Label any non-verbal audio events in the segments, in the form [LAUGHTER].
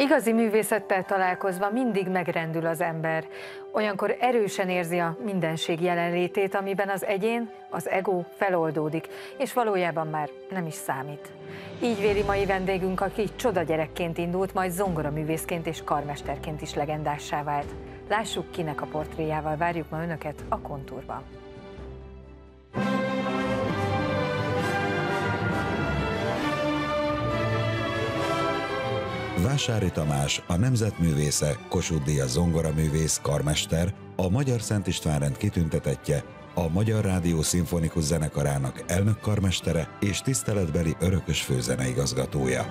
Igazi művészettel találkozva mindig megrendül az ember. Olyankor erősen érzi a mindenség jelenlétét, amiben az egyén, az ego feloldódik, és valójában már nem is számít. Így véli mai vendégünk, aki csoda gyerekként indult, majd zongora művészként és karmesterként is legendássá vált. Lássuk, kinek a portréjával várjuk ma Önöket a kontúrban. Vásári Tamás, a nemzetművésze, Kossuth zongora zongoraművész, karmester, a Magyar Szent István rend kitüntetettje, a Magyar Rádió Szimfonikus Zenekarának elnök karmestere és tiszteletbeli örökös főzeneigazgatója.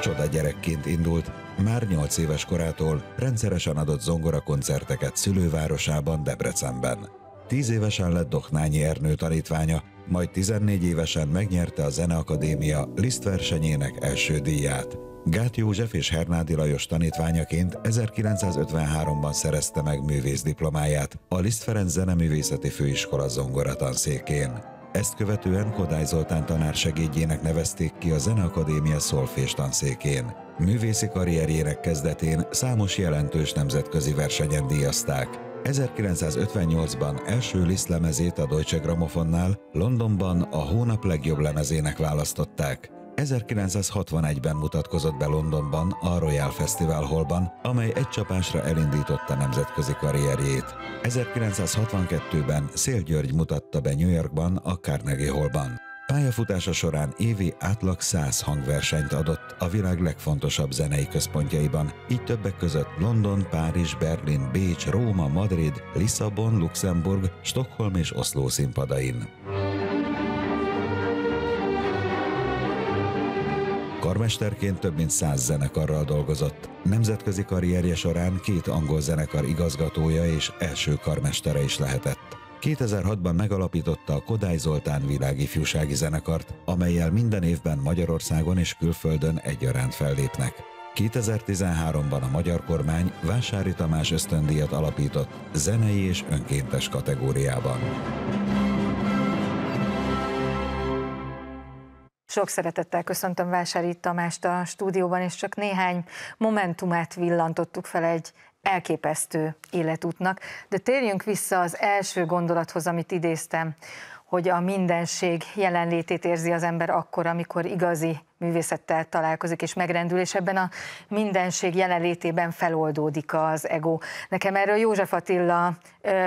Csoda gyerekként indult, már 8 éves korától rendszeresen adott zongora koncerteket szülővárosában, Debrecenben. Tíz évesen lett Doknányi Ernő tanítványa, majd 14 évesen megnyerte a Zeneakadémia Liszt versenyének első díját. Gát József és Hernádi Lajos tanítványaként 1953-ban szerezte meg művészdiplomáját a Liszt Ferenc Zeneművészeti Főiskola zongoratanszékén. Ezt követően Kodály Zoltán tanár segédjének nevezték ki a Zeneakadémia szolfés tanszékén. Művészi karrierjének kezdetén számos jelentős nemzetközi versenyen díjazták. 1958-ban első Liszt lemezét a Deutsche Grammophonnál Londonban a hónap legjobb lemezének választották. 1961-ben mutatkozott be Londonban a Royal Festival Hallban, amely egy csapásra elindította nemzetközi karrierjét. 1962-ben Szél György mutatta be New Yorkban a Carnegie Hallban. Pályafutása során évi átlag 100 hangversenyt adott a világ legfontosabb zenei központjaiban, így többek között London, Párizs, Berlin, Bécs, Róma, Madrid, Lisszabon, Luxemburg, Stockholm és Oszló színpadain. Karmesterként több mint száz zenekarral dolgozott. Nemzetközi karrierje során két angol zenekar igazgatója és első karmestere is lehetett. 2006-ban megalapította a Kodály Zoltán világifjúsági zenekart, amelyel minden évben Magyarországon és külföldön egyaránt fellépnek. 2013-ban a magyar kormány Vásári Tamás ösztöndíjat alapított zenei és önkéntes kategóriában. Sok szeretettel köszöntöm Vásári Tamást a stúdióban, és csak néhány momentumát villantottuk fel egy elképesztő életútnak. De térjünk vissza az első gondolathoz, amit idéztem, hogy a mindenség jelenlétét érzi az ember akkor, amikor igazi művészettel találkozik és megrendül, és ebben a mindenség jelenlétében feloldódik az ego. Nekem erről József Attila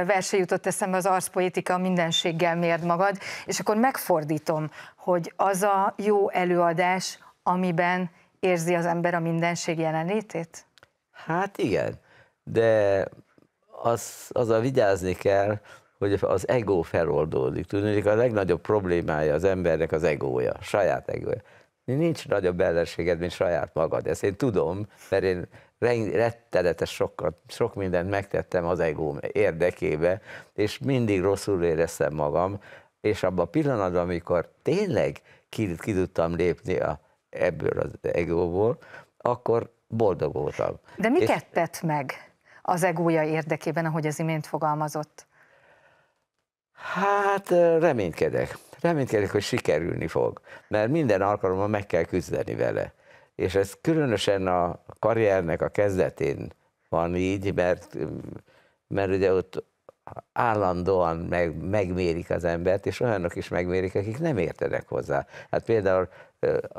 verse jutott eszembe, az arszpoétika mindenséggel mérd magad, és akkor megfordítom, hogy az a jó előadás, amiben érzi az ember a mindenség jelenlétét? Hát igen de az, az a vigyázni kell, hogy az ego feloldódik. hogy a legnagyobb problémája az embernek az egója, saját egója. Nincs nagyobb ellenséged, mint saját magad. Ezt én tudom, mert én rettenetes sokat, sok mindent megtettem az egóm érdekébe, és mindig rosszul éreztem magam, és abban a pillanatban, amikor tényleg ki, ki tudtam lépni a, ebből az egóból, akkor boldog voltam. De mi tett meg? az egója érdekében, ahogy az imént fogalmazott? Hát reménykedek. Reménykedek, hogy sikerülni fog, mert minden alkalommal meg kell küzdeni vele. És ez különösen a karriernek a kezdetén van így, mert, mert ugye ott állandóan meg, megmérik az embert, és olyanok is megmérik, akik nem értenek hozzá. Hát például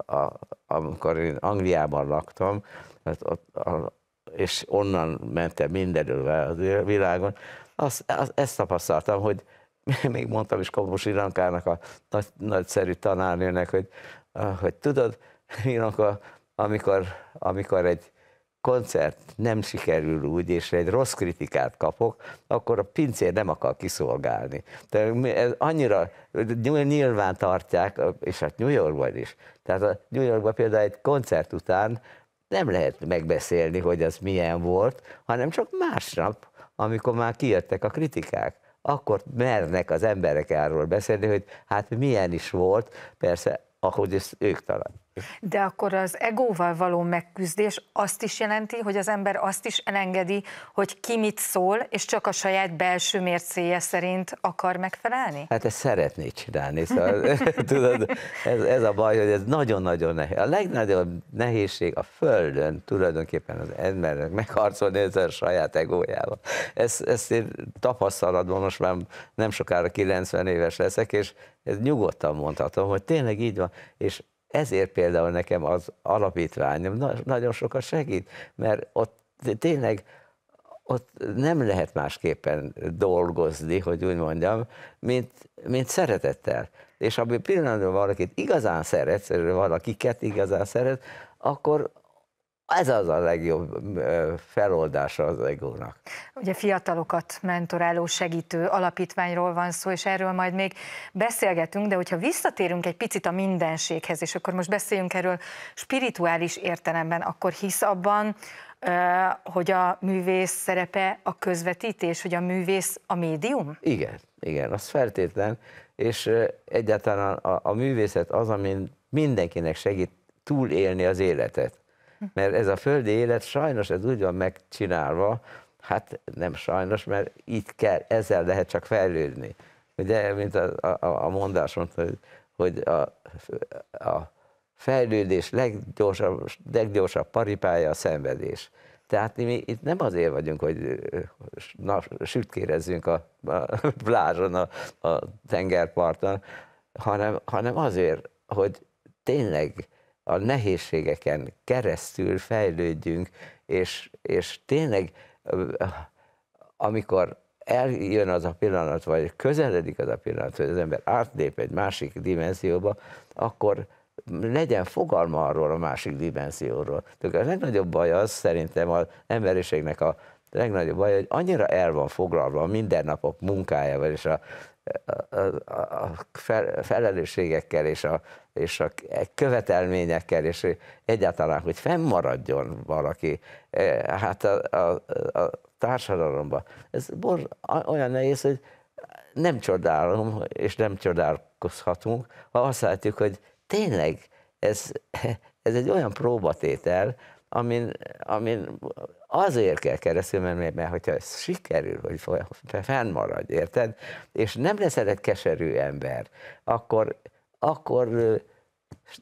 a, amikor én Angliában laktam, hát ott, a, és onnan mentem mindenül a világon, azt, azt, ezt tapasztaltam, hogy [LAUGHS] még mondtam is Kobos Irankának, a nagy, nagyszerű tanárnőnek, hogy, hogy tudod, [LAUGHS] Iranka, amikor, amikor egy koncert nem sikerül úgy, és egy rossz kritikát kapok, akkor a pincér nem akar kiszolgálni. Tehát ez annyira nyilván tartják, és hát New Yorkban is. Tehát a New Yorkban például egy koncert után nem lehet megbeszélni, hogy az milyen volt, hanem csak másnap, amikor már kijöttek a kritikák akkor mernek az emberek erről beszélni, hogy hát milyen is volt, persze, ahogy ezt ők találják. De akkor az egóval való megküzdés azt is jelenti, hogy az ember azt is elengedi, hogy ki mit szól, és csak a saját belső mércéje szerint akar megfelelni? Hát ezt szeretné csinálni, szóval [LAUGHS] tudod, ez, ez a baj, hogy ez nagyon-nagyon nehéz. A legnagyobb nehézség a Földön tulajdonképpen az embernek megharcolni ezzel a saját egójával. Ezt, ezt én tapasztalatban most már nem sokára 90 éves leszek, és ez nyugodtan mondhatom, hogy tényleg így van, és ezért például nekem az alapítványom na, nagyon sokat segít, mert ott tényleg ott nem lehet másképpen dolgozni, hogy úgy mondjam, mint, mint szeretettel. És ha pillanatban valakit igazán szeretsz, valakiket igazán szeret, akkor ez az a legjobb feloldása az egónak. Ugye fiatalokat mentoráló segítő alapítványról van szó, és erről majd még beszélgetünk, de hogyha visszatérünk egy picit a mindenséghez, és akkor most beszéljünk erről spirituális értelemben, akkor hisz abban, hogy a művész szerepe a közvetítés, hogy a művész a médium? Igen, igen, az feltétlen, és egyáltalán a, a, a művészet az, amin mindenkinek segít túlélni az életet. Mert ez a földi élet sajnos ez úgy van megcsinálva, hát nem sajnos, mert itt kell, ezzel lehet csak fejlődni. Ugye, mint a, a, a mondás mondta, hogy, hogy a, a fejlődés leggyorsabb, leggyorsabb paripája a szenvedés. Tehát mi itt nem azért vagyunk, hogy na, sütkérezzünk a, a blázson, a, a tengerparton, hanem, hanem azért, hogy tényleg a nehézségeken keresztül fejlődjünk, és, és tényleg amikor eljön az a pillanat, vagy közeledik az a pillanat, hogy az ember átlép egy másik dimenzióba, akkor legyen fogalma arról a másik dimenzióról. Tehát a legnagyobb baj az szerintem az emberiségnek a legnagyobb baj, hogy annyira el van foglalva a mindennapok munkájával és a a felelősségekkel és a, és a követelményekkel, és egyáltalán, hogy fennmaradjon valaki, e, hát a, a, a társadalomban. Ez bor, olyan nehéz, hogy nem csodálom, és nem csodálkozhatunk, ha azt látjuk, hogy tényleg ez, ez egy olyan próbatétel, amin, amin azért kell keresztül menni, mert hogyha ez sikerül, hogy fennmaradj, érted? És nem leszel egy keserű ember, akkor, akkor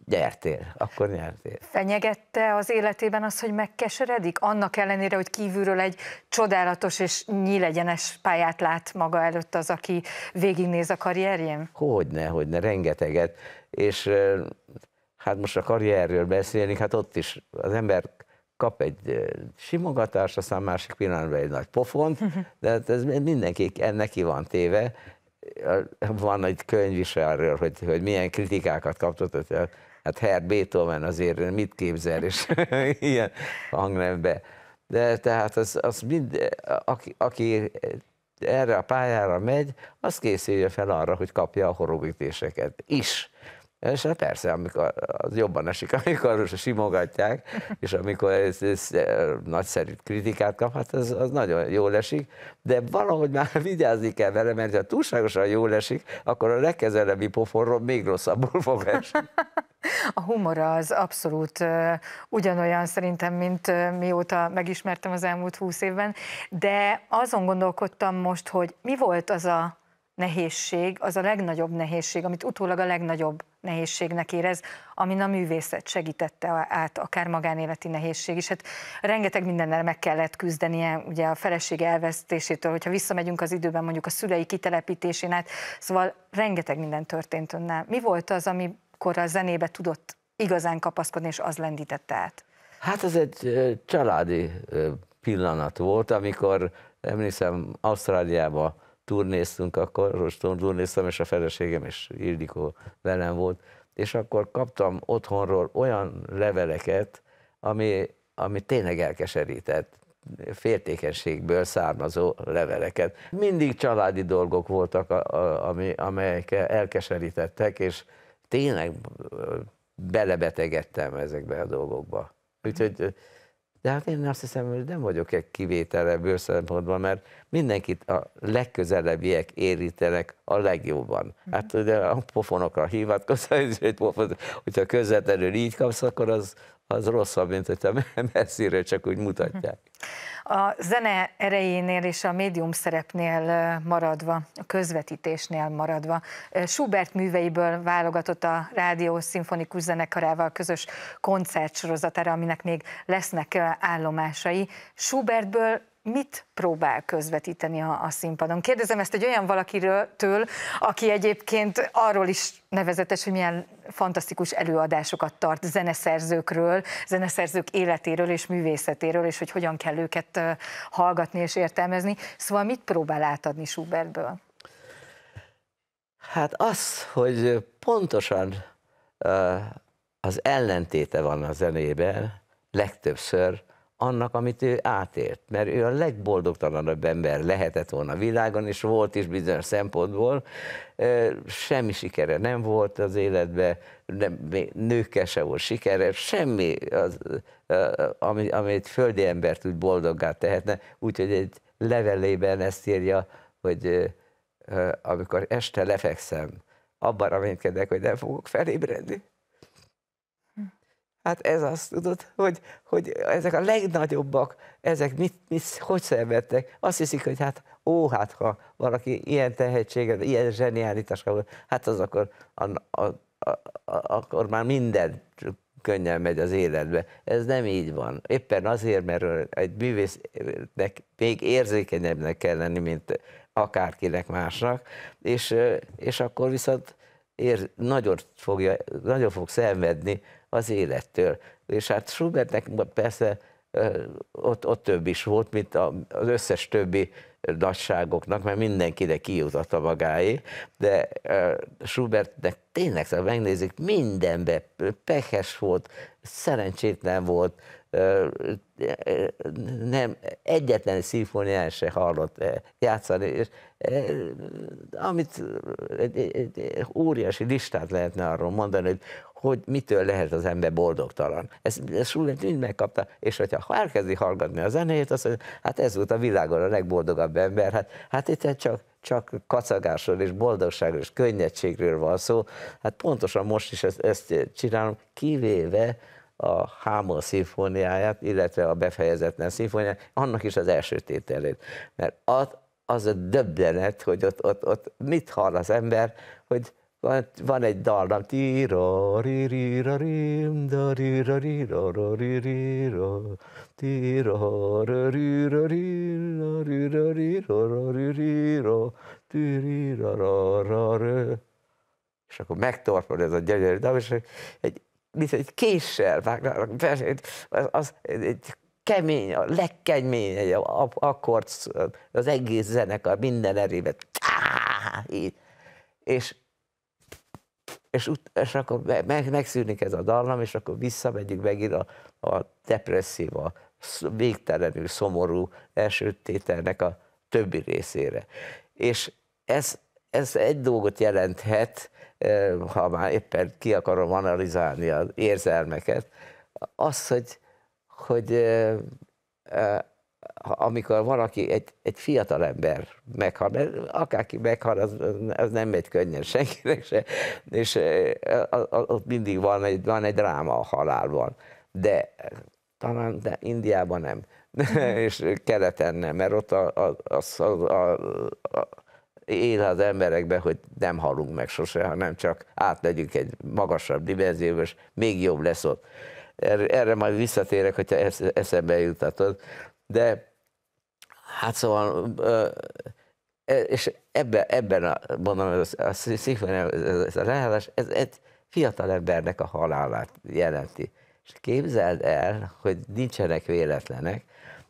nyertél, akkor nyertél. Fenyegette az életében az, hogy megkeseredik? Annak ellenére, hogy kívülről egy csodálatos és nyílegyenes pályát lát maga előtt az, aki végignéz a karrierjén? Hogyne, hogyne, rengeteget. És hát most a karrierről beszélni, hát ott is az ember kap egy simogatást, aztán másik pillanatban egy nagy pofont, [LAUGHS] de hát ez mindenki e, neki van téve. Van egy könyv is arról, hogy, hogy milyen kritikákat kaptott, hogy hát Herr Beethoven azért mit képzel, és [LAUGHS] ilyen hangnembe. De tehát az, az mind, aki, aki erre a pályára megy, az készülje fel arra, hogy kapja a horogítéseket is. És hát persze, amikor az jobban esik, [LAUGHS] amikor simogatják, és amikor ez, ez eh, nagyszerű kritikát kap, hát az, az nagyon jól esik, de valahogy már [LAUGHS] vigyázni kell vele, mert ha túlságosan jól esik, akkor a legkezelebbi poforról még rosszabbul fog esni. [LAUGHS] A humor az abszolút eh, ugyanolyan szerintem, mint eh, mióta megismertem az elmúlt húsz évben, de azon gondolkodtam most, hogy mi volt az a nehézség, az a legnagyobb nehézség, amit utólag a legnagyobb nehézségnek érez, amin a művészet segítette át, akár magánéleti nehézség is. Hát rengeteg mindennel meg kellett küzdenie, ugye a feleség elvesztésétől, hogyha visszamegyünk az időben mondjuk a szülei kitelepítésén át, szóval rengeteg minden történt önnel. Mi volt az, amikor a zenébe tudott igazán kapaszkodni, és az lendítette át? Hát ez egy családi pillanat volt, amikor emlékszem Ausztráliába turnéztünk akkor, Roston turnéztem, és a feleségem és Ildikó velem volt, és akkor kaptam otthonról olyan leveleket, ami, ami tényleg elkeserített, féltékenységből származó leveleket. Mindig családi dolgok voltak, ami, amelyek elkeserítettek, és tényleg belebetegedtem ezekbe a dolgokba. Úgyhogy de hát én azt hiszem, hogy nem vagyok egy kivétele ebből mert mindenkit a legközelebbiek érítenek a legjobban. Mhm. Hát ugye a pofonokra hivatkozva, hogy pofon, hogyha közvetlenül így kapsz, akkor az, az rosszabb, mint hogyha messzire csak úgy mutatják. A zene erejénél és a médium szerepnél maradva, a közvetítésnél maradva, Schubert műveiből válogatott a Rádió Szimfonikus Zenekarával közös koncertsorozatára, aminek még lesznek állomásai. Schubertből mit próbál közvetíteni a, a színpadon? Kérdezem ezt egy olyan valakiről, től, aki egyébként arról is nevezetes, hogy milyen fantasztikus előadásokat tart zeneszerzőkről, zeneszerzők életéről és művészetéről, és hogy hogyan kell őket hallgatni és értelmezni. Szóval mit próbál átadni Schubertből? Hát az, hogy pontosan az ellentéte van a zenében, legtöbbször annak, amit ő átért, mert ő a legboldogtalanabb ember lehetett volna a világon, és volt is bizonyos szempontból, semmi sikere nem volt az életben, nem, nőkkel se volt sikere, semmi, az, amit, egy földi embert úgy boldoggá tehetne, úgyhogy egy levelében ezt írja, hogy amikor este lefekszem, abban reménykedek, hogy nem fogok felébredni. Hát ez azt tudod, hogy, hogy ezek a legnagyobbak, ezek mit, mit, hogy szenvedtek? Azt hiszik, hogy hát ó, hát ha valaki ilyen tehetséget, ilyen zseniálitásra volt, hát az akkor, a, a, a, a, akkor már minden könnyen megy az életbe. Ez nem így van. Éppen azért, mert egy művésznek még érzékenyebbnek kell lenni, mint akárkinek másnak, és, és akkor viszont ér, nagyon, fogja, nagyon fog szenvedni az élettől. És hát Schubertnek persze ott, ott több is volt, mint az összes többi nagyságoknak, mert mindenkinek kijutott a magáé, de Schubertnek tényleg, ha megnézzük, mindenbe pehes volt, szerencsétlen volt, nem, egyetlen szimfóniáján se hallott játszani, és amit egy, egy, egy óriási listát lehetne arról mondani, hogy hogy mitől lehet az ember boldogtalan. Ezt, ezt Schulent mind megkapta, és hogyha elkezdi hallgatni a zenét, azt mondja, hát ez volt a világon a legboldogabb ember, hát, hát itt csak csak kacagásról és boldogságról és könnyedségről van szó. Hát pontosan most is ezt, ezt csinálom, kivéve a Hámol szimfóniáját, illetve a befejezetlen szimfóniáját, annak is az első tételét. Mert az, az a döbbenet, hogy ott, ott, ott mit hall az ember, hogy van, van egy dallam, tira ri ri ra rim da ri ra ri ro ro ri ri ro, ti ro ro ri ro ri ra ri ro ri ro ro ri ri ro, ti ri ra ra ra ra és akkor megtorpad ez a gyönyörű dal, és egy, egy, egy késsel vágnak, az, az egy kemény, a legkeményebb akkord, az egész zenekar minden erébe, így. És és, ut- és akkor meg- megszűnik ez a dallam, és akkor visszamegyünk megint a, a depresszív, a végtelenül szomorú első tételnek a többi részére. És ez, ez egy dolgot jelenthet, ha már éppen ki akarom analizálni az érzelmeket, az, hogy, hogy amikor valaki, egy, egy fiatal ember meghal, mert akárki meghal, az, az nem megy könnyen senkinek se, és ott mindig van egy, van egy dráma a halálban. De talán de Indiában nem, mhm. [LAUGHS] és keleten nem, mert ott a, a, a, a, a, él az emberekbe, hogy nem halunk meg sose, hanem csak átlegyünk egy magasabb dimenzióba, és még jobb lesz ott. Erre, erre majd visszatérek, hogyha eszembe jutatod. De hát szóval, és ebben, ebben a, mondom, ez a, a ez a leállás, ez egy fiatal embernek a halálát jelenti. És képzeld el, hogy nincsenek véletlenek.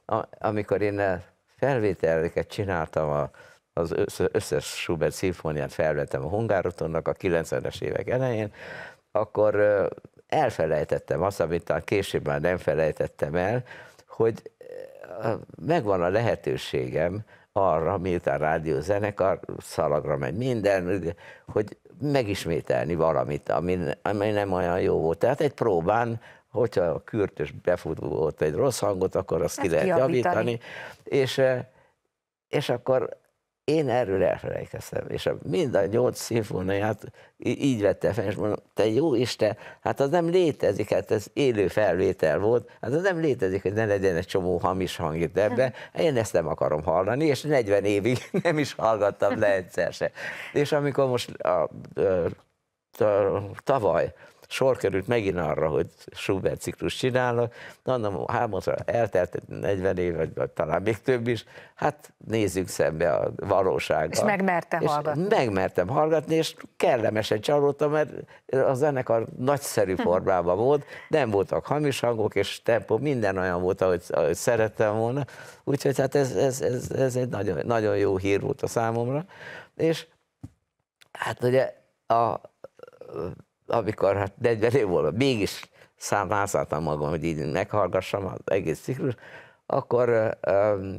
A, amikor én a felvételeket csináltam a, az összes Schubert szimfóniát felvettem a Hungárotonnak a 90-es évek elején, akkor elfelejtettem azt, amit később már nem felejtettem el, hogy megvan a lehetőségem arra, miután zenekar, szalagra megy minden, hogy megismételni valamit, ami, ami nem olyan jó volt. Tehát egy próbán, hogyha a kürtös befutó volt egy rossz hangot, akkor azt Ezt ki lehet javítani. javítani. És, eh, és akkor én erről elfelejkeztem, és a, mind a nyolc szimfóniát így vette fel, és mondom, te jó Isten, hát az nem létezik, hát ez élő felvétel volt, hát az nem létezik, hogy ne legyen egy csomó hamis hang itt ebbe, én ezt nem akarom hallani, és 40 évig [LAUGHS] nem is hallgattam le egyszer se. És amikor most a, a, a, tavaly sor került megint arra, hogy Schubert ciklus csinálnak, na, hámotra eltelt 40 év, vagy, vagy talán még több is, hát nézzük szembe a valósággal. És megmertem és hallgatni. Megmertem hallgatni, és kellemesen csalódtam, mert a zenekar nagyszerű [LAUGHS] formában volt, nem voltak hamis hangok, és tempó, minden olyan volt, ahogy, ahogy szerettem volna, úgyhogy hát ez, ez, ez, ez egy nagyon, nagyon jó hír volt a számomra, és hát ugye a amikor hát 40 év volt, mégis számlázáltam magam, hogy így meghallgassam az egész ciklus, akkor um,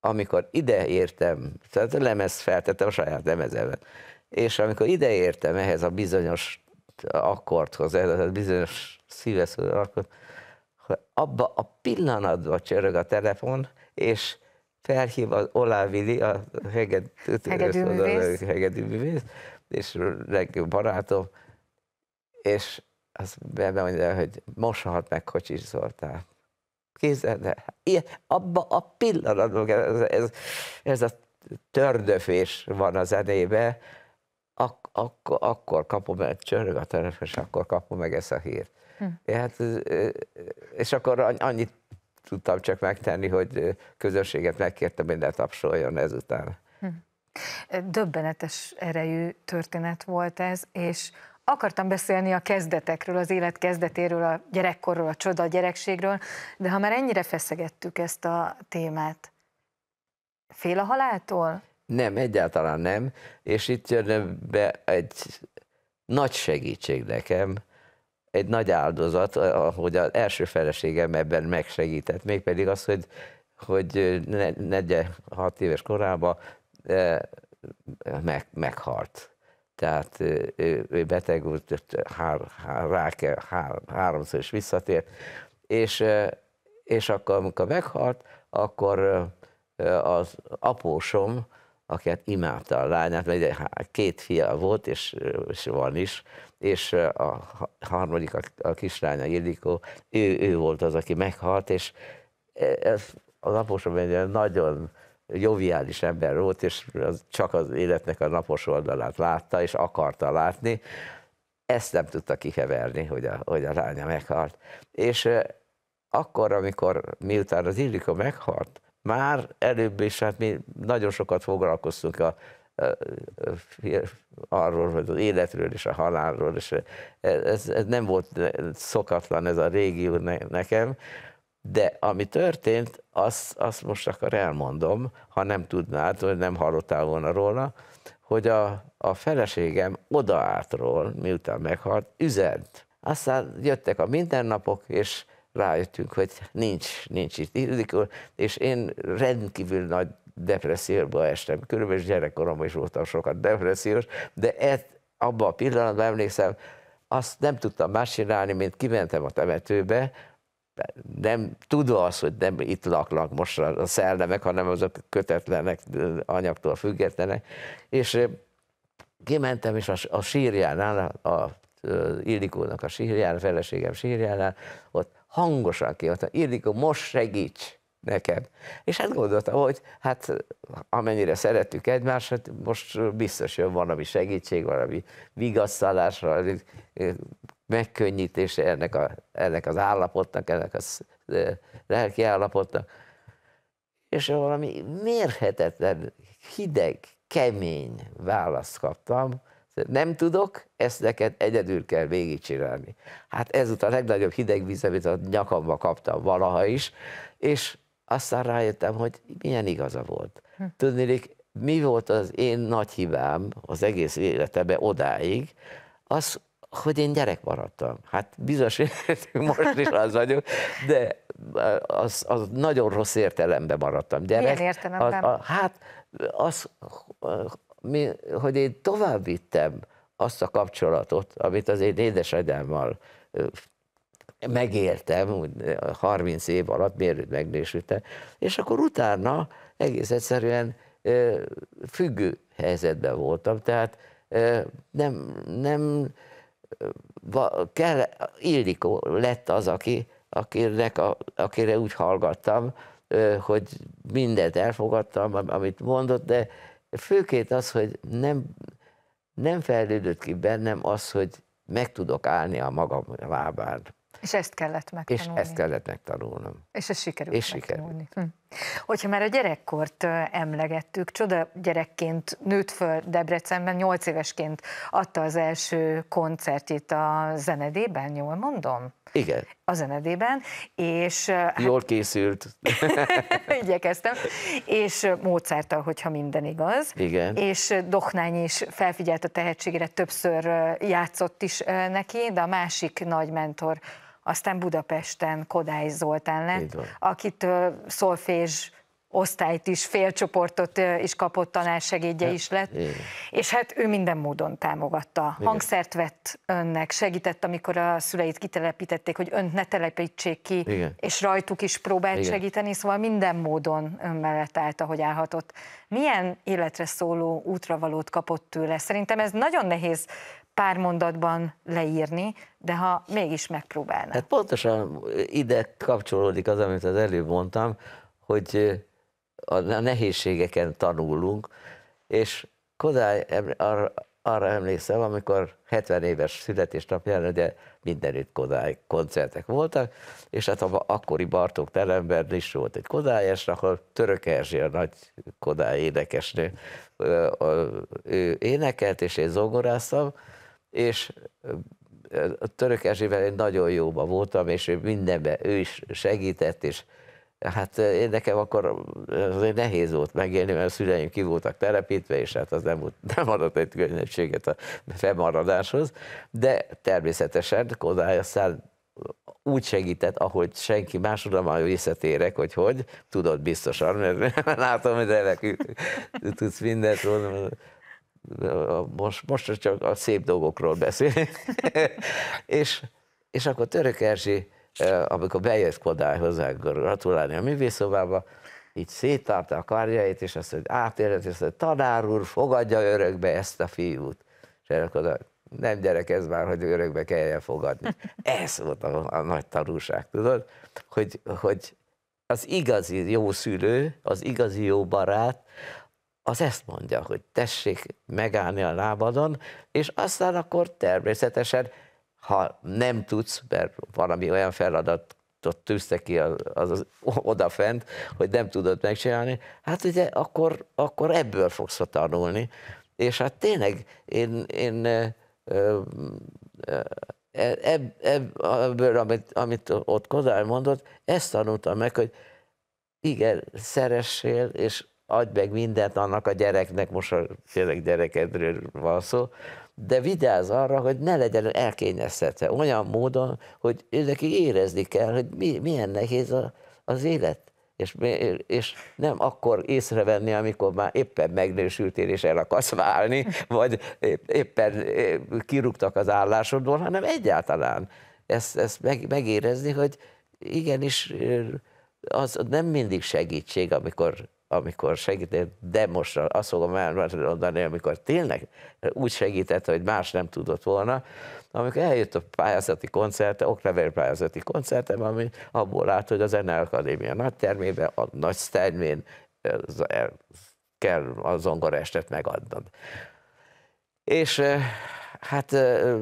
amikor ide értem, tehát lemez feltettem a saját lemezemet, és amikor ide értem ehhez a bizonyos akkordhoz, ehhez a bizonyos szíveszhoz, akkor abba a pillanatban csörög a telefon, és felhív az Olá Vili, a hegedűművész, hegedű hegedű és legjobb barátom, és azt bemondja, hogy mosohat meg Kocsis Zoltán. Kézzel, de ilyen, abba a pillanatban, ez, ez, ez a tördöfés van a zenébe, ak, ak, akkor kapom, csörög a tördöfés, és akkor kapom meg ezt a hírt. Hm. Hát, és akkor annyit tudtam csak megtenni, hogy közönséget megkértem, ne tapsoljon ezután. Hm. Döbbenetes erejű történet volt ez, és akartam beszélni a kezdetekről, az élet kezdetéről, a gyerekkorról, a csoda a gyerekségről, de ha már ennyire feszegettük ezt a témát, fél a haláltól? Nem, egyáltalán nem, és itt jön be egy nagy segítség nekem, egy nagy áldozat, hogy az első feleségem ebben megsegített, mégpedig az, hogy, hogy 46 éves korában eh, meg, meghalt tehát ő beteg volt, hár, hár, rák, hár, háromszor is visszatért, és, és akkor, amikor meghalt, akkor az apósom, aki hát imádta a lányát, mert hát két fia volt, és, és van is, és a harmadik, a, a kislánya Ildikó, ő, ő volt az, aki meghalt, és ez, az apósom egy nagyon joviális ember volt, és az csak az életnek a napos oldalát látta, és akarta látni. Ezt nem tudta kiheverni, hogy a, hogy a lánya meghalt. És akkor, amikor miután az Illika meghalt, már előbb is, hát mi nagyon sokat foglalkoztunk a, arról, hogy az életről és a halálról, és ez, ez nem volt szokatlan ez a régió nekem, de ami történt, azt, azt most akkor elmondom, ha nem tudnád, vagy nem hallottál volna róla, hogy a, a feleségem ról, miután meghalt, üzent. Aztán jöttek a mindennapok, és rájöttünk, hogy nincs, nincs itt Ildikó, és én rendkívül nagy depresszióba estem. Különböző gyerekkoromban is voltam sokat depressziós, de ezt abban a pillanatban emlékszem, azt nem tudtam más csinálni, mint kimentem a temetőbe, nem tudva az, hogy nem itt laknak most a szellemek, hanem azok kötetlenek, anyagtól függetlenek, és kimentem, és a, a sírjánál, a, a Illikónak a sírján, a feleségem sírjánál, ott hangosan kiadta, Illikó, most segíts nekem. És hát gondoltam, hogy hát amennyire szerettük egymást, hát most biztos jön valami segítség, valami vigasztalás, megkönnyítése ennek, a, ennek az állapotnak, ennek a lelki állapotnak. És valami mérhetetlen, hideg, kemény választ kaptam, nem tudok, ezt neked egyedül kell végigcsinálni. Hát ez a legnagyobb hideg víz, amit a nyakamba kaptam valaha is, és aztán rájöttem, hogy milyen igaza volt. Hm. Tudni, mi volt az én nagy hibám az egész életemben odáig, az, hogy én gyerek maradtam. Hát bizonyos értékű most is az vagyok, de az, az nagyon rossz értelemben maradtam gyerek. Milyen értelemben? A, a, hát az, mi, hogy én tovább vittem azt a kapcsolatot, amit az én édesanyámmal megéltem, 30 év alatt, mérőt megnősülte, és akkor utána egész egyszerűen függő helyzetben voltam, tehát nem, nem kell, Illikó lett az, aki, akinek a, akire úgy hallgattam, hogy mindent elfogadtam, amit mondott, de főként az, hogy nem, nem fejlődött ki bennem az, hogy meg tudok állni a magam lábán. És ezt kellett megtanulni. És ezt kellett megtanulnom. És ez sikerült És sikerült. Hm. Hogyha már a gyerekkort emlegettük, csoda gyerekként nőtt föl Debrecenben, nyolc évesként adta az első koncertjét a zenedében, jól mondom? Igen. A zenedében, és... Hát jól készült. [LAUGHS] igyekeztem. És Mozart, hogyha minden igaz. Igen. És Dohnány is felfigyelt a tehetségére, többször játszott is neki, de a másik nagy mentor aztán Budapesten Kodály Zoltán lett, akit szolfés osztályt is, félcsoportot is kapott, tanársegédje hát, is lett, igen. és hát ő minden módon támogatta. Igen. Hangszert vett önnek, segített, amikor a szüleit kitelepítették, hogy önt ne telepítsék ki, igen. és rajtuk is próbált igen. segíteni, szóval minden módon ön mellett állt, ahogy állhatott. Milyen életre szóló útravalót kapott tőle? Szerintem ez nagyon nehéz pár mondatban leírni, de ha mégis megpróbálnám. Hát pontosan ide kapcsolódik az, amit az előbb mondtam, hogy a nehézségeken tanulunk, és Kodály arra, arra emlékszem, amikor 70 éves születésnapján ugye mindenütt Kodály koncertek voltak, és hát a akkori Bartók teremben is volt egy és akkor Török Erzsé, a nagy Kodály énekesnő, ő énekelt, és én zongoráztam, és a török Erzsével én nagyon jóba voltam, és ő mindenben, ő is segített, és hát én nekem akkor azért nehéz volt megélni, mert a szüleim ki voltak telepítve, és hát az nem, [LAUGHS] nem adott egy könnyedséget a fennmaradáshoz, de természetesen Kodály aztán úgy segített, ahogy senki más, oda már visszatérek, hogy hogy, tudod biztosan, mert [LAUGHS] látom, hogy tudsz mindent, most, most csak a szép dolgokról beszél. [LAUGHS] és, és akkor Török Erzsi, amikor bejött Kodály hozzánk gratulálni a művészobába, így széttárta a karjait, és azt mondja, átérhet, és azt mondja, tanár úr, fogadja örökbe ezt a fiút. És erre Kodály, nem gyerek ez már, hogy örökbe kelljen fogadni. Ez volt a, a nagy tanulság, tudod? Hogy, hogy az igazi jó szülő, az igazi jó barát, az ezt mondja, hogy tessék megállni a lábadon, és aztán akkor természetesen, ha nem tudsz, mert valami olyan feladat ott tűzte ki az, az, az odafent, hogy nem tudod megcsinálni, hát ugye akkor, akkor ebből fogsz tanulni. És hát tényleg én, én ebb, ebb, e, ebből, amit, amit ott Kodály mondott, ezt tanultam meg, hogy igen, szeressél, és adj meg mindent annak a gyereknek, most a gyerek gyerekedről van szó, de vigyázz arra, hogy ne legyen elkényeztetve olyan módon, hogy neki érezni kell, hogy mi, milyen nehéz a, az élet. És, és nem akkor észrevenni, amikor már éppen megnősültél és el akarsz válni, vagy éppen kirúgtak az állásodból, hanem egyáltalán ezt, ezt meg, megérezni, hogy igenis az nem mindig segítség, amikor amikor segített, de most azt fogom elmondani, amikor tényleg úgy segített, hogy más nem tudott volna, amikor eljött a pályázati koncerte, oklevél pályázati koncerte, ami abból állt, hogy a Akadémia nagy termében, a nagy sztermén kell a zongorestet megadnod. És eh, hát eh,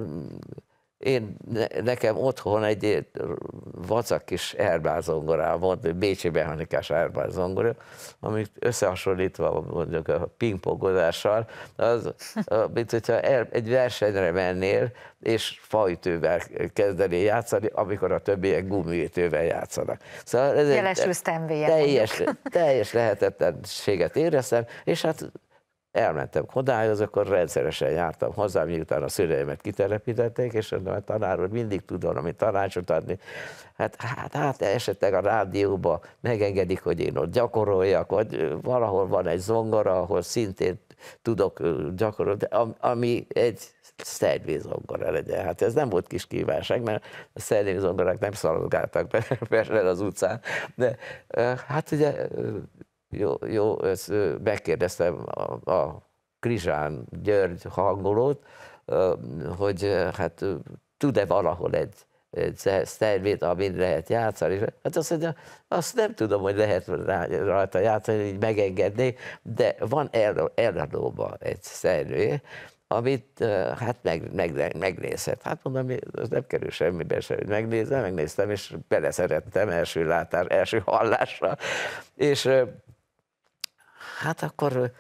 én, nekem otthon egy vacak kis erbázongorám volt, egy bécsi mechanikás erbázongora, amit összehasonlítva mondjuk a pingpongozással, az, mint hogyha egy versenyre mennél, és fajtővel kezdeni játszani, amikor a többiek gumiütővel játszanak. Szóval ez Jelesül egy teljes, teljes lehetetlenséget éreztem, és hát Elmentem Kodályhoz, akkor rendszeresen jártam hozzá, miután a szüleimet kitelepítették, és mondom, a hát, tanár úr, mindig tud valami tanácsot adni. Hát, hát, hát esetleg a rádióba megengedik, hogy én ott gyakoroljak, vagy valahol van egy zongora, ahol szintén tudok gyakorolni, ami egy szervizongora legyen. Hát ez nem volt kis kívánság, mert a szervizongorák nem szaladgáltak be, [LAUGHS] be az utcán, de hát ugye jó, jó ezt megkérdeztem a, a Krizsán György hangolót, hogy hát tud-e valahol egy, egy szervét, amit lehet játszani. Hát azt mondja, azt nem tudom, hogy lehet rajta játszani, így megengedni, de van el, eladóban egy szervé, amit hát meg, meg, megnézhet. Hát mondom, az nem kerül semmibe se, hogy megnézem, megnéztem, és beleszerettem első látás, első hallásra. És hát akkor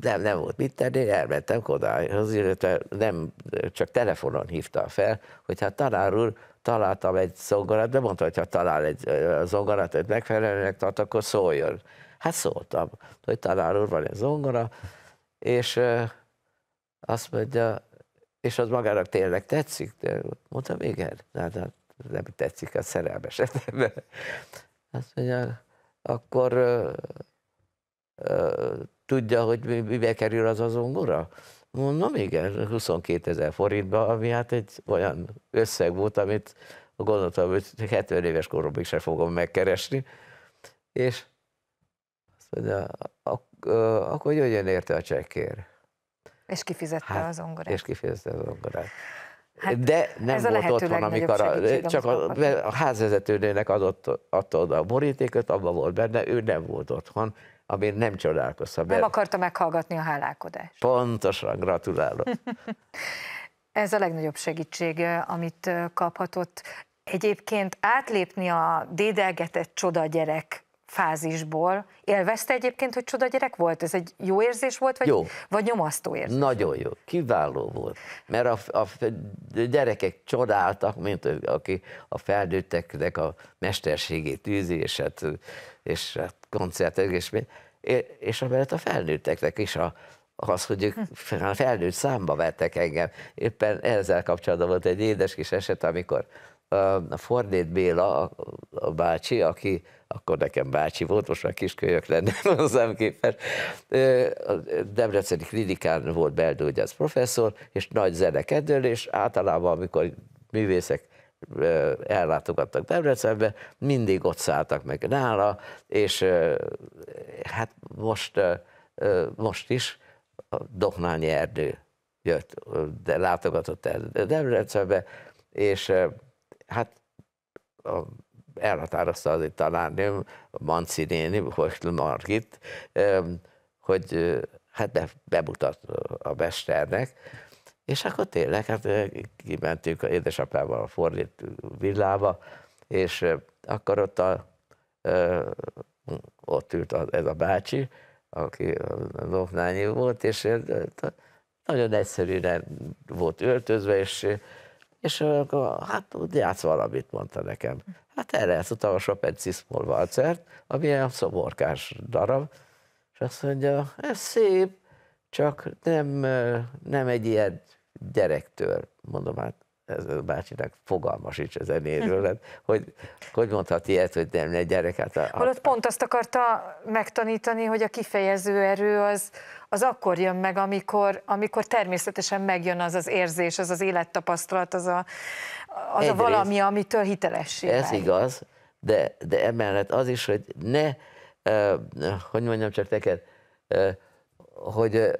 nem, nem volt mit tenni, elmentem Kodályhoz, illetve nem, csak telefonon hívta fel, hogy hát tanár úr, találtam egy zongorát, de mondta, hogy ha talál egy zongorát, egy megfelelőnek tart, akkor szóljon. Hát szóltam, hogy tanár úr, van egy zongora, és azt mondja, és az magának tényleg tetszik? De mondtam, igen, de, nem tetszik a szerelmes Azt mondja, akkor ö, ö, tudja, hogy mibe kerül az azon zongora? Mondom, igen, 22 ezer forintba, ami hát egy olyan összeg volt, amit gondoltam, hogy 70 éves koromig se fogom megkeresni, és azt mondja, ak- akkor jöjjön érte a csekkér. És kifizette hát, az ongorát. És kifizette az ongorát. Hát de nem volt otthon, amikor a, csak a, a házvezetőnének adott, adta oda a borítékot, abban volt benne, ő nem volt otthon, ami nem csodálkoztam. Nem akarta meghallgatni a hálálkodást. Pontosan, gratulálok. [LAUGHS] Ez a legnagyobb segítség, amit kaphatott. Egyébként átlépni a dédelgetett csoda gyerek fázisból. Élvezte egyébként, hogy csoda gyerek volt? Ez egy jó érzés volt, vagy, jó. vagy nyomasztó érzés? Nagyon jó, kiváló volt. Mert a, a gyerekek csodáltak, mint aki a felnőtteknek a mesterségét űzi, és hát, és hát koncertek, és, és amellett a felnőtteknek is a, az, hogy ők hm. felnőtt számba vettek engem. Éppen ezzel kapcsolatban volt egy édes kis eset, amikor a Fordét Béla, a, a bácsi, aki akkor nekem bácsi volt, most már kiskölyök lenne [LAUGHS] hozzám a Debreceni klinikán volt belgyógyász professzor, és nagy zenekedő, és általában, amikor művészek ellátogattak Debrecenbe, mindig ott szálltak meg nála, és hát most, most is a Dohnányi Erdő jött, de látogatott el Debrecenbe, és hát a, elhatározta azért itt a Manci néni, most Margit, hogy hát be, bemutat a mesternek, és akkor tényleg, hát kimentünk a édesapával a fordít villába, és akkor ott, a, ott ült az ez a bácsi, aki a volt, és nagyon egyszerűen volt öltözve, és és akkor, hát játsz valamit, mondta nekem. Hát erre elszudtam a Chopin Cismol valcert, ami a szoborkás darab, és azt mondja, ez szép, csak nem, nem egy ilyen gyerektől, mondom, hát ez bácsinak fogalma sincs a zenéről, mhm. hát, hogy, hogy mondhat ilyet, hogy nem, ne gyerek. Hát a, Holott pont azt akarta megtanítani, hogy a kifejező erő az, az akkor jön meg, amikor, amikor természetesen megjön az az érzés, az az élettapasztalat, az a, az a valami, amitől hitelessé Ez válik. igaz, de, de emellett az is, hogy ne, eh, hogy mondjam csak neked, eh, hogy eh,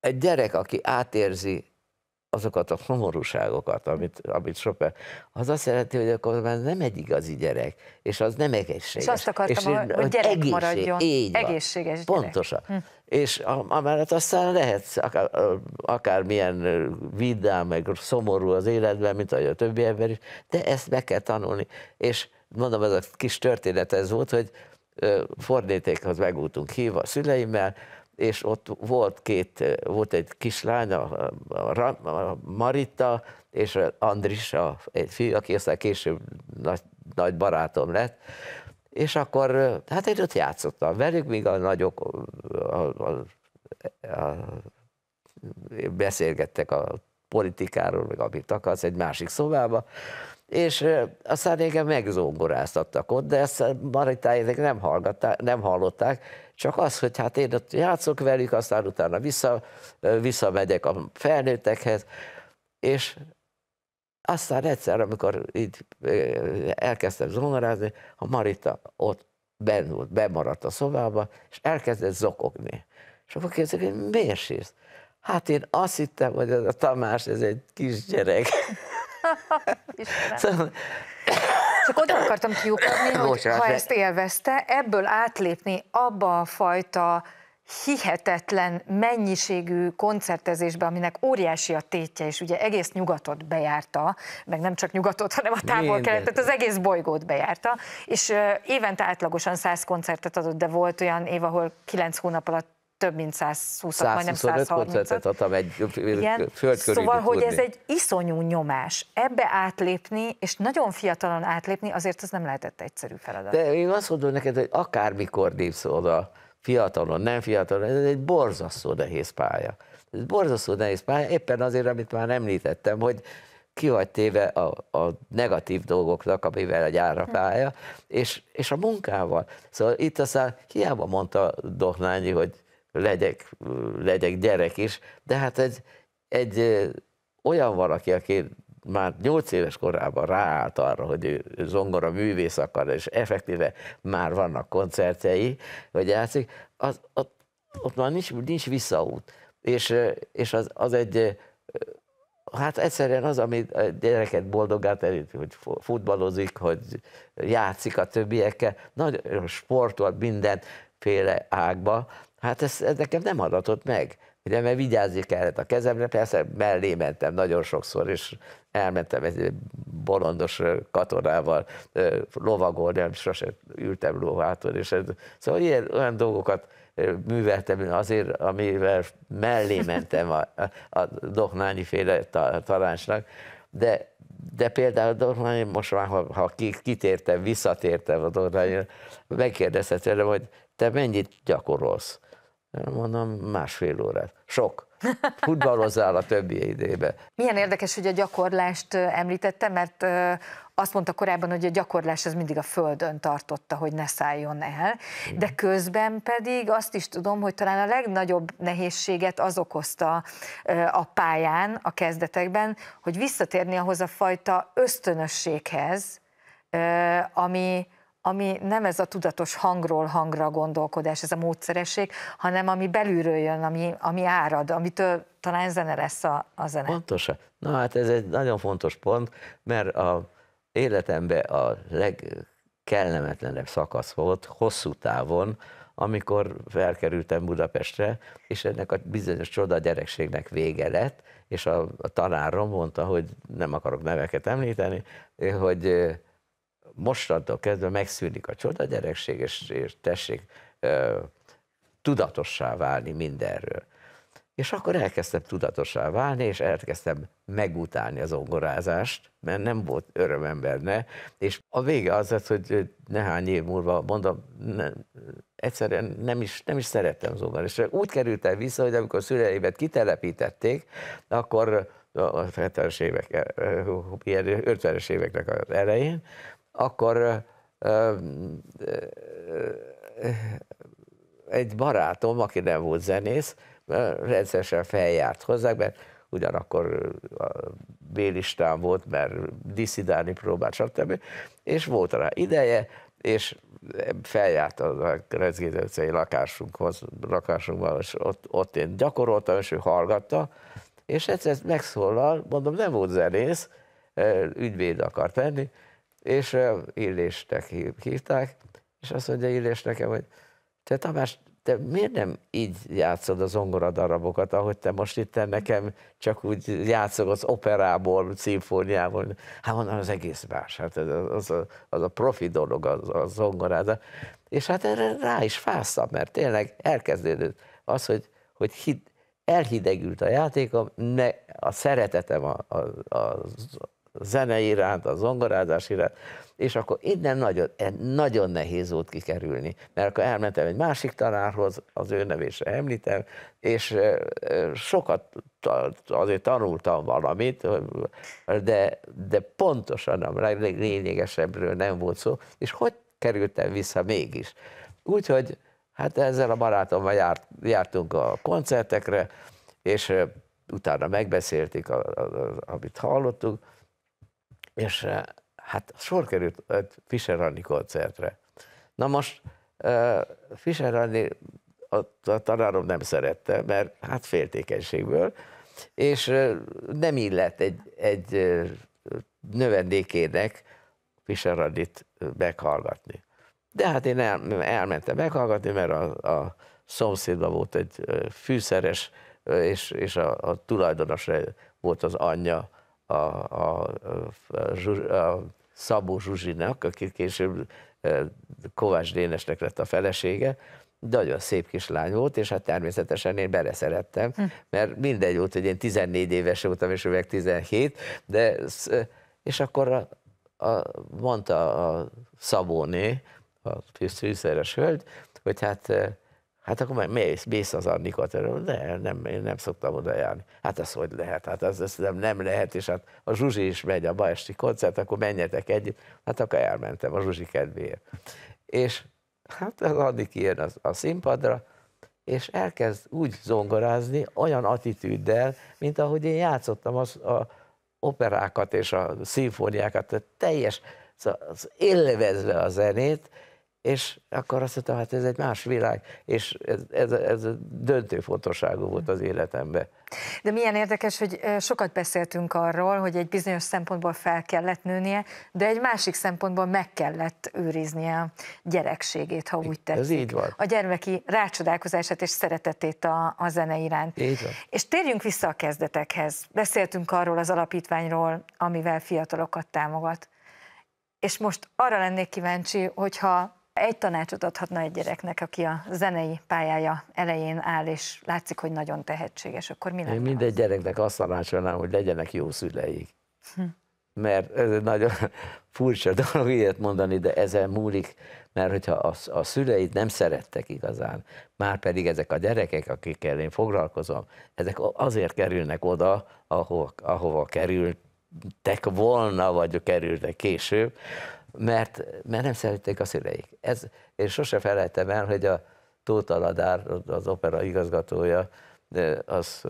egy gyerek, aki átérzi azokat a szomorúságokat, amit, amit Chopin, az azt jelenti, hogy akkor már nem egy igazi gyerek, és az nem egészséges. És azt akartam, és én, hogy, hogy gyerek egészség, maradjon, így egészséges van, gyerek. Pontosan. Hm. És amellett aztán lehet, akár, akármilyen vidám, meg szomorú az életben, mint ahogy a többi ember is, de ezt meg kell tanulni. És mondom, ez a kis történet ez volt, hogy fordítékhoz megútunk hívva a szüleimmel, és ott volt két, volt egy kislány, a, Marita, és Andris, a, egy fiú, aki aztán később nagy, nagy barátom lett, és akkor, hát én ott játszottam velük, míg a nagyok a, a, a, beszélgettek a politikáról, meg amit akarsz, egy másik szobába, és aztán engem megzongoráztattak ott, de ezt Maritáinek nem, hallgatták, nem hallották, csak az, hogy hát én ott játszok velük, aztán utána vissza, visszamegyek a felnőttekhez, és aztán egyszer, amikor így elkezdtem zongorázni, a Marita ott benn volt, bemaradt a szobába, és elkezdett zokogni. És akkor kérdezik, hogy miért sírsz? Hát én azt hittem, hogy ez a Tamás, ez egy kisgyerek. [LAUGHS] Csak oda akartam kiukadni, hogy Bocsánat, ha ezt élvezte, ebből átlépni abba a fajta hihetetlen mennyiségű koncertezésbe, aminek óriási a tétje, és ugye egész nyugatot bejárta, meg nem csak nyugatot, hanem a távol keletet, az egész bolygót bejárta, és évente átlagosan 100 koncertet adott, de volt olyan év, ahol 9 hónap alatt több mint 120, majdnem 130 koncertet adtam egy Igen. földkörű Szóval, tudni. hogy ez egy iszonyú nyomás. Ebbe átlépni, és nagyon fiatalon átlépni, azért ez nem lehetett egyszerű feladat. De én azt mondom neked, hogy akármikor lépsz oda, fiatalon, nem fiatalon, ez egy borzasztó nehéz pálya. Ez borzasztó nehéz pálya, éppen azért, amit már említettem, hogy ki vagy téve a, a negatív dolgoknak, amivel a gyára hm. pálya, és, és a munkával. Szóval itt aztán hiába mondta Dohnányi, hogy legyek, legyek gyerek is, de hát egy, egy olyan valaki, aki már nyolc éves korában ráállt arra, hogy ő zongora művész akar, és effektíve már vannak koncertjei, vagy játszik, az, ott, ott már nincs, nincs visszaút. És, és az, az egy, hát egyszerűen az, ami a gyereket boldoggá terít, hogy futballozik, hogy játszik a többiekkel, nagyon sportolt mindenféle ágba, Hát ez, ez nekem nem adatott meg. Ugye, mert vigyázni kellett a kezemre, persze mellé mentem nagyon sokszor, és elmentem egy bolondos katonával lovagolni, nem sosem ültem lóháton, és ez, szóval ilyen, olyan dolgokat műveltem azért, amivel mellé mentem a, a, a Dohnányi féle tanácsnak, de, de például Dohnányi most már, ha, ha kitértem, visszatértem a Dohnányi, megkérdezhetem, hogy te mennyit gyakorolsz? Mondom, másfél órát. Sok. Futballozzál a többi idébe. Milyen érdekes, hogy a gyakorlást említette, mert azt mondta korábban, hogy a gyakorlás az mindig a földön tartotta, hogy ne szálljon el, de közben pedig azt is tudom, hogy talán a legnagyobb nehézséget az okozta a pályán, a kezdetekben, hogy visszatérni ahhoz a fajta ösztönösséghez, ami, ami nem ez a tudatos hangról hangra gondolkodás, ez a módszeresség, hanem ami belülről jön, ami, ami árad, amitől talán zene lesz a, a zene. Pontosan. Na hát ez egy nagyon fontos pont, mert a életemben a legkellemetlenebb szakasz volt hosszú távon, amikor felkerültem Budapestre, és ennek a bizonyos csoda gyerekségnek vége lett, és a, a tanárom mondta, hogy nem akarok neveket említeni, hogy mostantól kezdve megszűnik a csodagyerekség, és, és tessék ö, tudatossá válni mindenről. És akkor elkezdtem tudatossá válni, és elkezdtem megutálni az ongorázást, mert nem volt örömem benne, és a vége az lett, hogy nehány év múlva mondom, ne, egyszerűen nem is, nem is szerettem ongorázást. És úgy kerültem vissza, hogy amikor szüleimet kitelepítették, akkor a 70-es évek, 50-es éveknek az elején, akkor egy barátom, aki nem volt zenész, rendszeresen feljárt hozzá, mert ugyanakkor bélistán volt, mert diszidálni próbált, stb. És volt rá ideje, és feljárt a Rezgéde utcai lakásunkhoz, lakásunkban, és ott, ott én gyakoroltam, és ő hallgatta, és egyszer megszólal, mondom, nem volt zenész, ügyvéd akart lenni, és Illésnek hívták, és azt mondja Illés nekem, hogy te Tamás, te miért nem így játszod az zongoradarabokat, ahogy te most itt nekem csak úgy az operából, szimfóniából? Hát mondom, az egész más, hát ez az, a, az a profi dolog az, a zongoráda. És hát erre rá is fáztam, mert tényleg elkezdődött az, hogy, hogy hid, elhidegült a játékom, ne, a szeretetem a, a, a, a zene iránt, a zongorázás iránt, és akkor innen nagyon, e, nagyon nehéz volt kikerülni, mert akkor elmentem egy másik tanárhoz, az ő nevét említem, és e, e, sokat azért tanultam valamit, de, de pontosan a leglényegesebbről nem volt szó, és hogy kerültem vissza mégis. Úgyhogy hát ezzel a barátommal járt, jártunk a koncertekre, és utána megbeszélték, amit hallottuk, és eh, hát sor került egy eh, Fischer Andi koncertre. Na most eh, Fischer a, tanárom nem szerette, mert hát féltékenységből, és nem illett egy, egy növendékének Fischer Andit meghallgatni. De hát én el, elmentem meghallgatni, mert a, a szomszédban volt egy fűszeres, és, és a, a tulajdonos volt az anyja a, a, a, a Szabó Zsuzsinak, aki később e, Kovács Dénesnek lett a felesége, nagyon szép kislány volt, és hát természetesen én beleszerettem, hm. mert mindegy volt, hogy én 14 éves voltam, és ő meg 17, de, e, és akkor a, a, mondta a Szabóné, a fűszeres hölgy, hogy hát e, Hát akkor meg mész, mész az Annikat, de nem, én nem szoktam oda járni. Hát ez hogy lehet? Hát ez, ez nem, nem lehet, és hát a Zsuzsi is megy a baesti koncert, akkor menjetek együtt. Hát akkor elmentem a Zsuzsi kedvéért. És hát az Annik ilyen az, a színpadra, és elkezd úgy zongorázni, olyan attitűddel, mint ahogy én játszottam az a operákat és a szimfóniákat, tehát teljes, szóval az élvezve a zenét, és akkor azt mondta, hát ez egy más világ, és ez, ez, ez döntő fontosságú volt az életemben. De milyen érdekes, hogy sokat beszéltünk arról, hogy egy bizonyos szempontból fel kellett nőnie, de egy másik szempontból meg kellett őriznie a gyerekségét, ha úgy tetszik. Ez így van. A gyermeki rácsodálkozását és szeretetét a, a zene iránt. Így van. És térjünk vissza a kezdetekhez. Beszéltünk arról az alapítványról, amivel fiatalokat támogat. És most arra lennék kíváncsi, hogyha egy tanácsot adhatna egy gyereknek, aki a zenei pályája elején áll, és látszik, hogy nagyon tehetséges, akkor mi lenne Én minden az? gyereknek azt tanácsolnám, hogy legyenek jó szüleik. Hm. Mert ez egy nagyon furcsa dolog ilyet mondani, de ezen múlik, mert hogyha a, a szüleit nem szerettek igazán, már pedig ezek a gyerekek, akikkel én foglalkozom, ezek azért kerülnek oda, ahova, ahova kerültek volna, vagy kerültek később, mert, mert nem szerették a szüleik. Ez, én sose felejtem el, hogy a Tóth Aladár, az opera igazgatója, az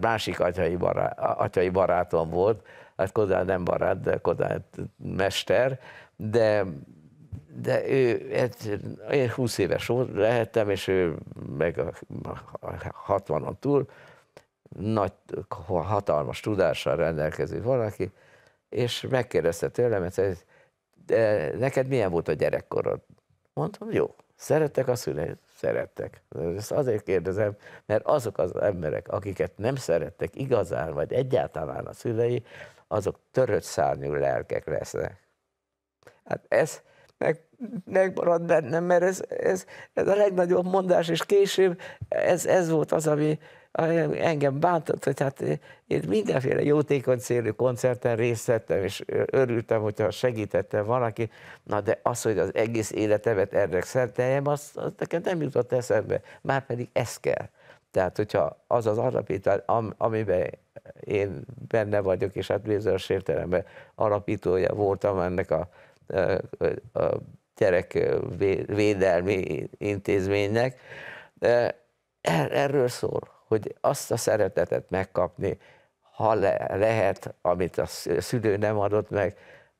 másik atyai, barát, atyai barátom volt, hát Kodály nem barát, de Kodály mester, de, de ő, egy, én 20 éves volt, lehettem, és ő meg a, a 60-on túl, nagy, hatalmas tudással rendelkező valaki, és megkérdezte tőlem, hogy neked milyen volt a gyerekkorod? Mondtam, jó. Szerettek a szüleid? Szerettek. Ezt azért kérdezem, mert azok az emberek, akiket nem szerettek igazán, vagy egyáltalán a szülei, azok törött szárnyú lelkek lesznek. Hát ez meg, megmarad bennem, mert ez, ez, ez a legnagyobb mondás, és később ez, ez volt az, ami engem bántott, hogy hát eh, én mindenféle jótékony célú koncerten részt vettem, és eh, örültem, hogyha segítettem valaki, na de az, hogy az egész életemet erre szerteljem, az, az nekem nem jutott eszembe, már pedig ez kell. Tehát, hogyha az az alapítvány, am, amiben én benne vagyok, és hát bizonyos értelemben alapítója voltam ennek a, eh, a, a gyerekvédelmi védelmi intézménynek, er-, erről szól, hogy azt a szeretetet megkapni, ha le, lehet, amit a szülő nem adott meg,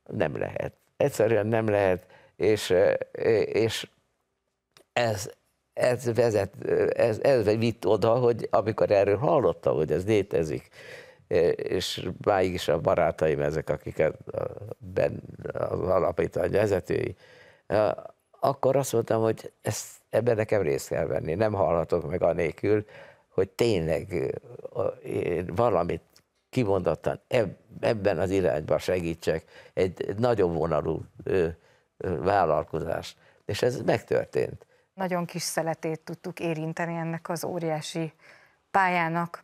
nem lehet. Egyszerűen nem lehet, és, és ez, ez vezet, ez, ez vitt oda, hogy amikor erről hallottam, hogy ez létezik, és máig is a barátaim ezek, akiket ben, az alapítvány vezetői, akkor azt mondtam, hogy ezt, ebben nekem részt kell venni, nem hallhatok meg anélkül, hogy tényleg valamit kimondottan ebben az irányba segítsek, egy nagyobb vonalú vállalkozás, És ez megtörtént. Nagyon kis szeletét tudtuk érinteni ennek az óriási pályának,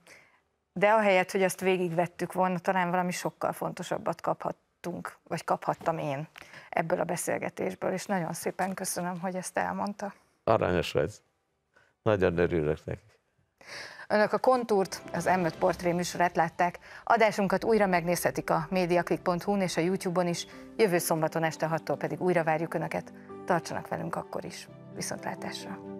de ahelyett, hogy azt végigvettük volna, talán valami sokkal fontosabbat kaphattunk, vagy kaphattam én ebből a beszélgetésből, és nagyon szépen köszönöm, hogy ezt elmondta. Aranyos vagy. Nagyon örülök neki. Önök a Kontúrt, az M5 portré műsorát látták. Adásunkat újra megnézhetik a mediaclickhu és a YouTube-on is. Jövő szombaton este 6-tól pedig újra várjuk Önöket. Tartsanak velünk akkor is. Viszontlátásra!